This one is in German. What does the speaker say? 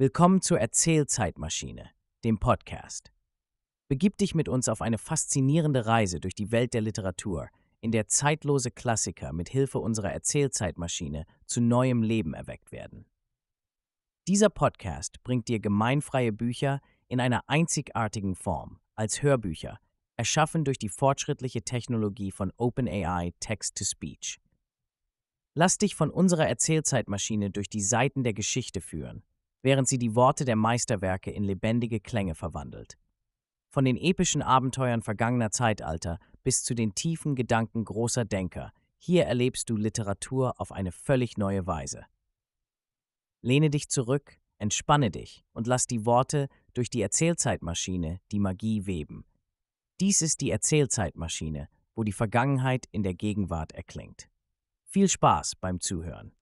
Willkommen zur Erzählzeitmaschine, dem Podcast. Begib dich mit uns auf eine faszinierende Reise durch die Welt der Literatur, in der zeitlose Klassiker mit Hilfe unserer Erzählzeitmaschine zu neuem Leben erweckt werden. Dieser Podcast bringt dir gemeinfreie Bücher in einer einzigartigen Form als Hörbücher, erschaffen durch die fortschrittliche Technologie von OpenAI Text-to-Speech. Lass dich von unserer Erzählzeitmaschine durch die Seiten der Geschichte führen während sie die Worte der Meisterwerke in lebendige Klänge verwandelt. Von den epischen Abenteuern vergangener Zeitalter bis zu den tiefen Gedanken großer Denker, hier erlebst du Literatur auf eine völlig neue Weise. Lehne dich zurück, entspanne dich und lass die Worte durch die Erzählzeitmaschine die Magie weben. Dies ist die Erzählzeitmaschine, wo die Vergangenheit in der Gegenwart erklingt. Viel Spaß beim Zuhören.